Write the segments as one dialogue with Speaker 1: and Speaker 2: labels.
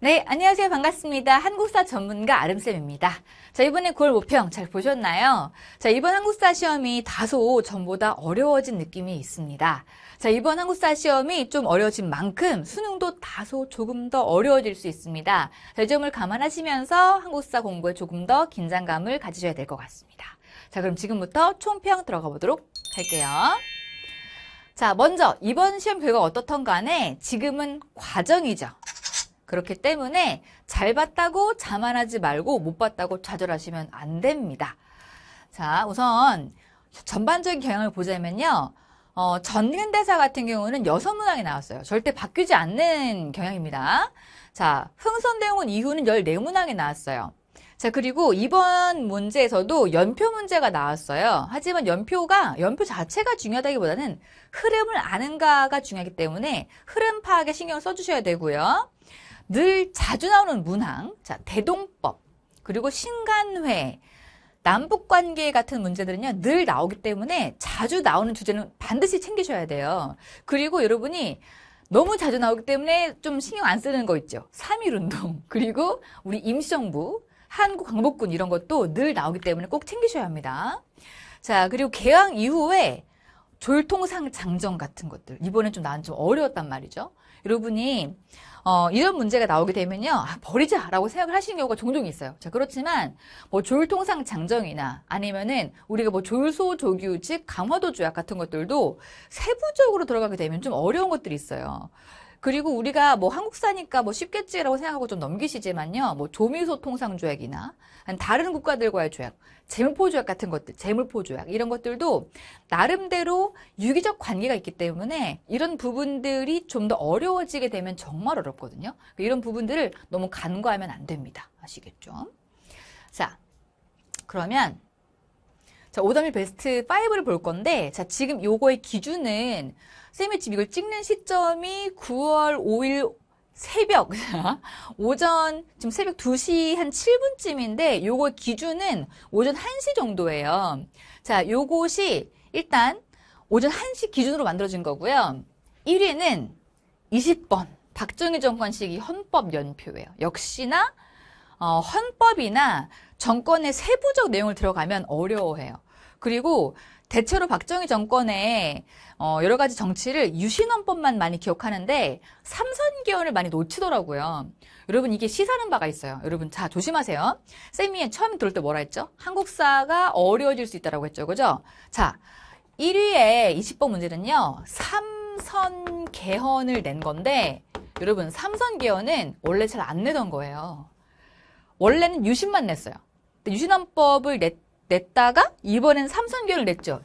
Speaker 1: 네, 안녕하세요. 반갑습니다. 한국사 전문가 아름쌤입니다. 자, 이번에 9월 모평 잘 보셨나요? 자, 이번 한국사 시험이 다소 전보다 어려워진 느낌이 있습니다. 자, 이번 한국사 시험이 좀 어려워진 만큼 수능도 다소 조금 더 어려워질 수 있습니다. 자, 이 점을 감안하시면서 한국사 공부에 조금 더 긴장감을 가지셔야 될 것 같습니다. 자, 그럼 지금부터 총평 들어가 보도록 할게요. 자, 먼저 이번 시험 결과 어떻던 간에 지금은 과정이죠. 그렇기 때문에 잘 봤다고 자만하지 말고 못 봤다고 좌절하시면 안 됩니다. 자, 우선 전반적인 경향을 보자면요. 어, 전근대사 같은 경우는 여섯 문항이 나왔어요. 절대 바뀌지 않는 경향입니다. 자, 흥선대웅은 이후는 14문항이 나왔어요. 자, 그리고 이번 문제에서도 연표 문제가 나왔어요. 하지만 연표가, 연표 자체가 중요하다기보다는 흐름을 아는가가 중요하기 때문에 흐름 파악에 신경을 써주셔야 되고요. 늘 자주 나오는 문항, 자, 대동법, 그리고 신간회, 남북관계 같은 문제들은요, 늘 나오기 때문에 자주 나오는 주제는 반드시 챙기셔야 돼요. 그리고 여러분이 너무 자주 나오기 때문에 좀 신경 안 쓰는 거 있죠. 3.1운동, 그리고 우리 임시정부, 한국광복군 이런 것도 늘 나오기 때문에 꼭 챙기셔야 합니다. 자, 그리고 개항 이후에 졸통상 장정 같은 것들 이번엔 좀 난 좀 어려웠단 말이죠. 여러분이 어, 이런 문제가 나오게 되면요 아, 버리자라고 생각을 하시는 경우가 종종 있어요. 자 그렇지만 뭐 졸통상 장정이나 아니면은 우리가 뭐 졸소 조규즉 강화도 조약 같은 것들도 세부적으로 들어가게 되면 좀 어려운 것들이 있어요. 그리고 우리가 뭐 한국사니까 뭐 쉽겠지라고 생각하고 좀 넘기시지만요. 뭐 조미소 통상 조약이나 다른 국가들과의 조약, 재물포 조약 같은 것들, 재물포 조약 이런 것들도 나름대로 유기적 관계가 있기 때문에 이런 부분들이 좀 더 어려워지게 되면 정말 어렵거든요. 그러니까 이런 부분들을 너무 간과하면 안 됩니다. 아시겠죠? 자, 그러면 자, 5다미 베스트 5를 볼 건데, 자, 지금 요거의 기준은, 쌤이 지금 이걸 찍는 시점이 9월 5일 새벽, 오전, 지금 새벽 2시 한 7분쯤인데, 요거 의 기준은 오전 1시 정도예요. 자, 요것이 일단 오전 1시 기준으로 만들어진 거고요. 1위는 20번, 박정희 정권 시기 헌법 연표예요. 역시나, 어, 헌법이나 정권의 세부적 내용을 들어가면 어려워해요. 그리고 대체로 박정희 정권의 어, 여러 가지 정치를 유신헌법만 많이 기억하는데 삼선 개헌을 많이 놓치더라고요. 여러분 이게 시사는 바가 있어요. 여러분 자 조심하세요. 쌤이 처음 들을 때 뭐라 했죠? 한국사가 어려워질 수 있다라고 했죠. 그죠? 자 1위의 20번 문제는요. 삼선 개헌을 낸 건데 여러분 삼선 개헌은 원래 잘 안 내던 거예요. 원래는 유신만 냈어요. 그러니까 유신헌법을 냈, 냈다가 이번엔삼선교를 냈죠.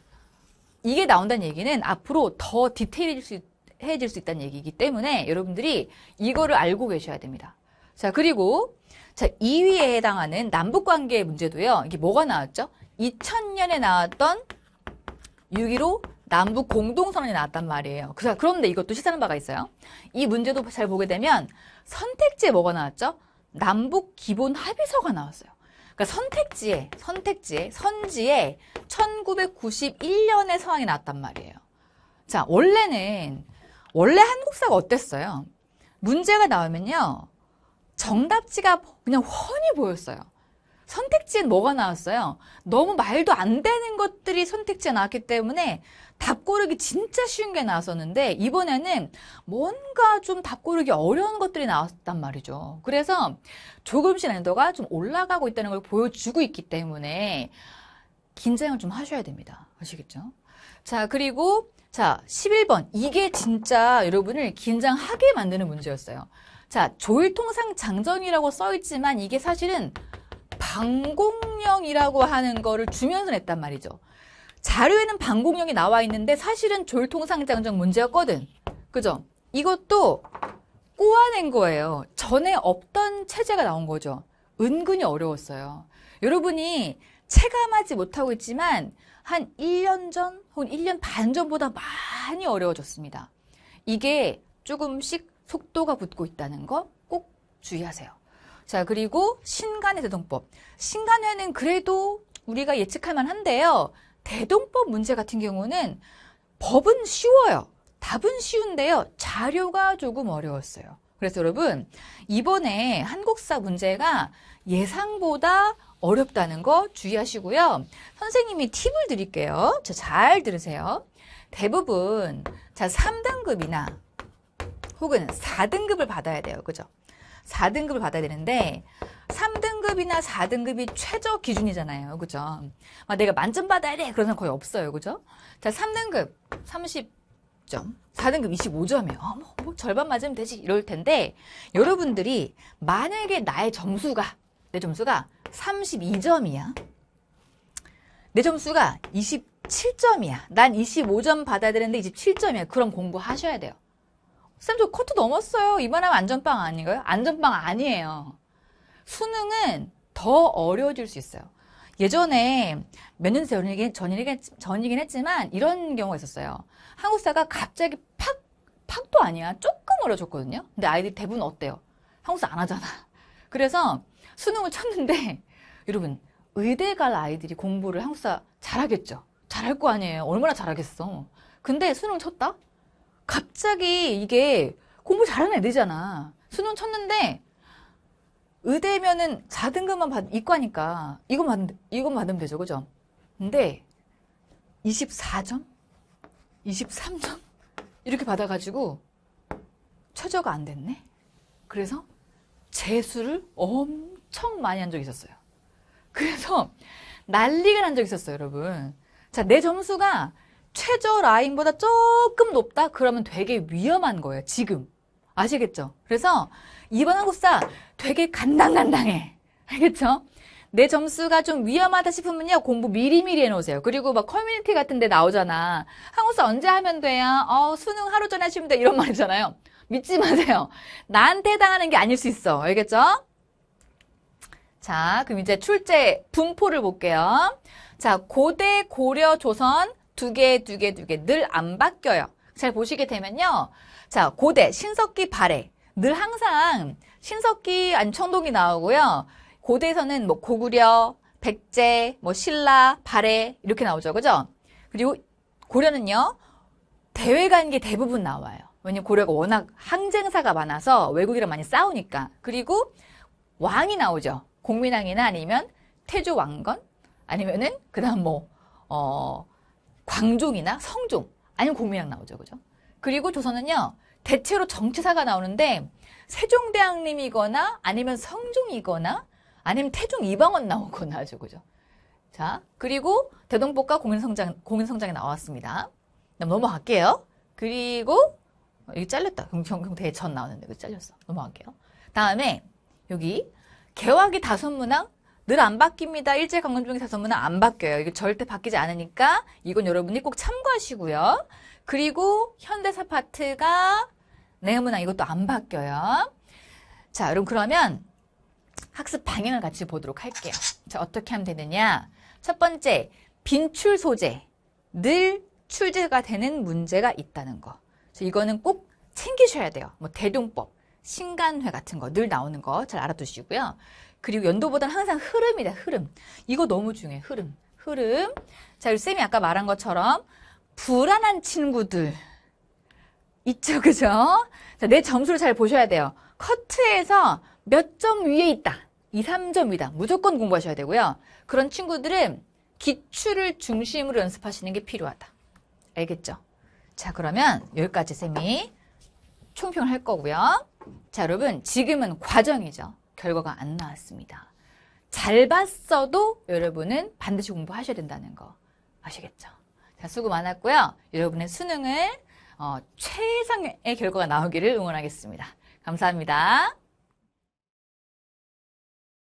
Speaker 1: 이게 나온다는 얘기는 앞으로 더 디테일해질 수, 해질 수 있다는 얘기이기 때문에 여러분들이 이거를 알고 계셔야 됩니다. 자, 그리고 자, 2위에 해당하는 남북관계 문제도요. 이게 뭐가 나왔죠? 2000년에 나왔던 6.15 남북 공동선언이 나왔단 말이에요. 그, 그런데 이것도 시사하는 바가 있어요. 이 문제도 잘 보게 되면 선택지에 뭐가 나왔죠? 남북 기본 합의서가 나왔어요. 그러니까 선택지에 선택지에 선지에 1 9 9 1년에서황이 나왔단 말이에요. 자 원래는 원래 한국사가 어땠어요? 문제가 나오면요 정답지가 그냥 훤히 보였어요. 선택지엔 뭐가 나왔어요? 너무 말도 안 되는 것들이 선택지에 나왔기 때문에 답 고르기 진짜 쉬운 게 나왔었는데 이번에는 뭔가 좀 답 고르기 어려운 것들이 나왔단 말이죠. 그래서 조금씩 랜더가 좀 올라가고 있다는 걸 보여주고 있기 때문에 긴장을 좀 하셔야 됩니다. 아시겠죠? 자, 그리고 자, 11번. 이게 진짜 여러분을 긴장하게 만드는 문제였어요. 자, 조일통상 장정이라고 써있지만 이게 사실은 방공령이라고 하는 거를 주면서 냈단 말이죠. 자료에는 방공령이 나와 있는데 사실은 졸통상장적 문제였거든. 그죠? 이것도 꼬아낸 거예요. 전에 없던 체제가 나온 거죠. 은근히 어려웠어요. 여러분이 체감하지 못하고 있지만 한 1년 전 혹은 1년 반 전보다 많이 어려워졌습니다. 이게 조금씩 속도가 붙고 있다는 거 꼭 주의하세요. 자, 그리고 신간의 대동법. 신간회는 그래도 우리가 예측할 만한데요. 대동법 문제 같은 경우는 법은 쉬워요. 답은 쉬운데요. 자료가 조금 어려웠어요. 그래서 여러분, 이번에 한국사 문제가 예상보다 어렵다는 거 주의하시고요. 선생님이 팁을 드릴게요. 자, 잘 들으세요. 대부분 자 3등급이나 혹은 4등급을 받아야 돼요. 그죠? 4등급을 받아야 되는데 3등급이나 4등급이 최저 기준이잖아요. 그죠? 아, 내가 만점 받아야 돼. 그런 사람 거의 없어요. 그죠? 자, 3등급 30점, 4등급 25점이에요. 어, 뭐, 뭐 절반 맞으면 되지. 이럴 텐데 여러분들이 만약에 나의 점수가 내 점수가 32점이야. 내 점수가 27점이야. 난 25점 받아야 되는데 27점이야. 그럼 공부하셔야 돼요. 쌤저 커트 넘었어요. 이만하면 안전빵 아닌가요? 안전빵 아니에요. 수능은 더 어려워질 수 있어요. 예전에 몇 년 전이긴, 전이긴, 전이긴 했지만 이런 경우가 있었어요. 한국사가 갑자기 팍, 팍도 아니야. 조금 어려졌거든요. 근데 아이들이 대부분 어때요? 한국사 안 하잖아. 그래서 수능을 쳤는데 여러분 의대 갈 아이들이 공부를 한국사 잘하겠죠. 잘할 거 아니에요. 얼마나 잘하겠어. 근데 수능 쳤다? 갑자기 이게 공부 잘하는 애들잖아. 수능 쳤는데 의대면은 4등급만 받, 이과니까 이건 받 이건 받으면 되죠. 그죠? 근데 24점? 23점? 이렇게 받아가지고 최저가 안 됐네? 그래서 재수를 엄청 많이 한 적이 있었어요. 그래서 난리가 난 적이 있었어요, 여러분. 자, 내 점수가 최저 라인보다 조금 높다? 그러면 되게 위험한 거예요, 지금. 아시겠죠? 그래서 이번 한국사 되게 간당간당해. 알겠죠? 내 점수가 좀 위험하다 싶으면요 공부 미리미리 해놓으세요 그리고 막 커뮤니티 같은 데 나오잖아 한국사 언제 하면 돼요? 어 수능 하루 전에 하시면 돼 이런 말이잖아요 믿지 마세요 나한테 당하는게 아닐 수 있어 알겠죠? 자 그럼 이제 출제 분포를 볼게요 자 고대 고려 조선 두 개, 두 개, 두 개 늘 안 바뀌어요. 잘 보시게 되면요. 자, 고대 신석기 발해 늘 항상 신석기 안청동이 나오고요. 고대에서는 뭐 고구려, 백제, 뭐 신라, 발해 이렇게 나오죠. 그죠? 그리고 고려는요. 대외 관계 대부분 나와요. 왜냐면 고려가 워낙 항쟁사가 많아서 외국이랑 많이 싸우니까. 그리고 왕이 나오죠. 공민왕이나 아니면 태조 왕건 아니면은 그다음 뭐 어, 광종이나 성종 아니면 공미랑 나오죠. 그죠? 그리고 조선은요. 대체로 정치사가 나오는데 세종대왕님이거나 아니면 성종이거나 아니면 태종 이방원 나오거나 하죠. 그죠? 자, 그리고 대동법과 공인성장, 공인성장이 나왔습니다. 넘어갈게요. 그리고 여기 잘렸다. 경경대전 나오는데 여기 잘렸어. 넘어갈게요. 다음에 여기 개화기 다섯문항 늘안 바뀝니다. 일제강점 중에 사 선문은 안 바뀌어요. 이게 절대 바뀌지 않으니까 이건 여러분이 꼭 참고하시고요. 그리고 현대사 파트가 내문화 이것도 안 바뀌어요. 자, 여러분 그러면 학습 방향을 같이 보도록 할게요. 자, 어떻게 하면 되느냐. 첫 번째, 빈출 소재. 늘 출제가 되는 문제가 있다는 거. 이거는 꼭 챙기셔야 돼요. 뭐 대동법, 신간회 같은 거 늘 나오는 거 잘 알아두시고요. 그리고 연도보다는 항상 흐름이다. 흐름. 이거 너무 중요해. 흐름. 흐름. 자, 우리 쌤이 아까 말한 것처럼 불안한 친구들. 있죠. 그죠? 자, 내 점수를 잘 보셔야 돼요. 커트에서 몇 점 위에 있다. 2, 3점이다. 무조건 공부하셔야 되고요. 그런 친구들은 기출을 중심으로 연습하시는 게 필요하다. 알겠죠? 자, 그러면 여기까지 쌤이 총평을 할 거고요. 자, 여러분 지금은 과정이죠. 결과가 안 나왔습니다. 잘 봤어도 여러분은 반드시 공부하셔야 된다는 거 아시겠죠? 자, 수고 많았고요. 여러분의 수능을 어, 최상의 결과가 나오기를 응원하겠습니다. 감사합니다.